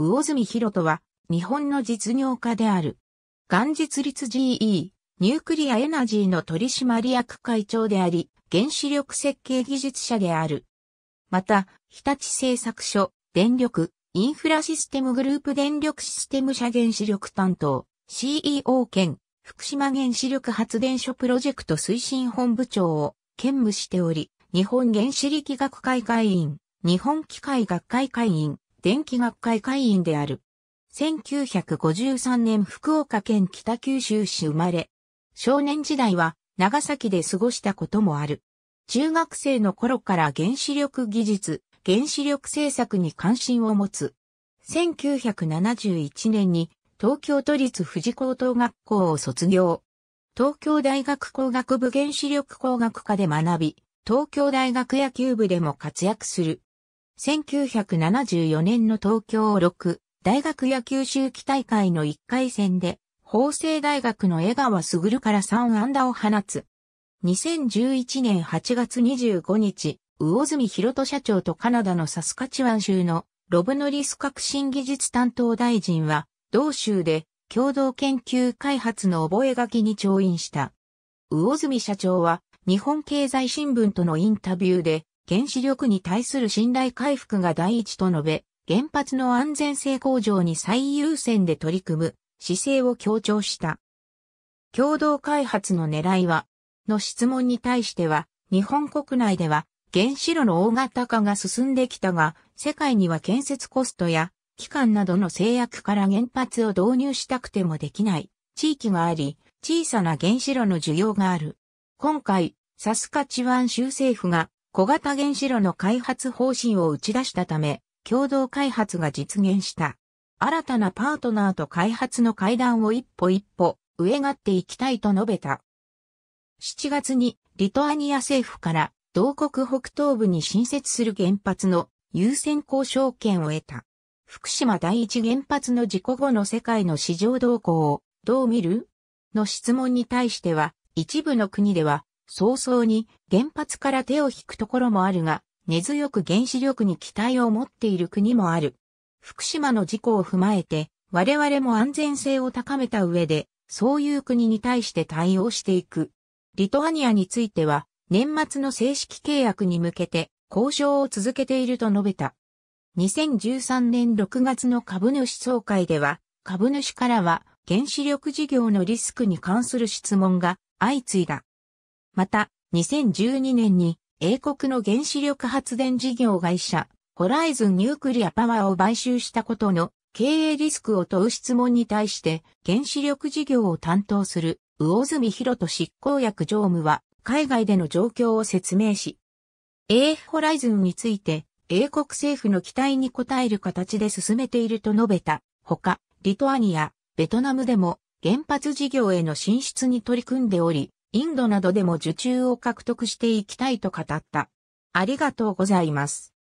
魚住博人は、日本の実業家である。元日立 GE、ニュークリアエナジーの取締役会長であり、原子力設計技術者である。また、日立製作所、電力、インフラシステムグループ電力システム社原子力担当、CEO 兼、福島原子力発電所プロジェクト推進本部長を兼務しており、日本原子力学会会員、日本機械学会会員、電気学会会員である。1953年福岡県北九州市生まれ、少年時代は長崎で過ごしたこともある。中学生の頃から原子力技術、原子力政策に関心を持つ。1971年に東京都立富士高等学校を卒業。東京大学工学部原子力工学科で学び、東京大学野球部でも活躍する。1974年の東京6大学野球周期大会の1回戦で、法政大学の江川卓から3安打を放つ。2011年8月25日、魚住博人社長とカナダのサスカチワン州のロブノリス革新技術担当大臣は、同州で共同研究開発の覚書に調印した。魚住社長は日本経済新聞とのインタビューで、原子力に対する信頼回復が第一と述べ、原発の安全性向上に最優先で取り組む姿勢を強調した。共同開発の狙いは、の質問に対しては、日本国内では原子炉の大型化が進んできたが、世界には建設コストや機関などの制約から原発を導入したくてもできない地域があり、小さな原子炉の需要がある。今回、サスカチワン州政府が小型原子炉の開発方針を打ち出したため、共同開発が実現した。新たなパートナーと開発の階段を一歩一歩、上がっていきたいと述べた。7月に、リトアニア政府から、同国北東部に新設する原発の優先交渉権を得た。福島第一原発の事故後の世界の市場動向をどう見るの質問に対しては、一部の国では早々に原発から手を引くところもあるが、根強く原子力に期待を持っている国もある。福島の事故を踏まえて、我々も安全性を高めた上で、そういう国に対して対応していく。リトアニアについては、年末の正式契約に向けて、交渉を続けていると述べた。2013年6月の株主総会では、株主からは原子力事業のリスクに関する質問が相次いだ。また、2012年に英国の原子力発電事業会社、ホライズンニュークリアパワーを買収したことの経営リスクを問う質問に対して原子力事業を担当する魚住博人執行役常務は海外での状況を説明し、AF ホライズンについて英国政府の期待に応える形で進めていると述べたほか、リトアニア、ベトナムでも原発事業への進出に取り組んでおり、インドなどでも受注を獲得していきたいと語った。ありがとうございます。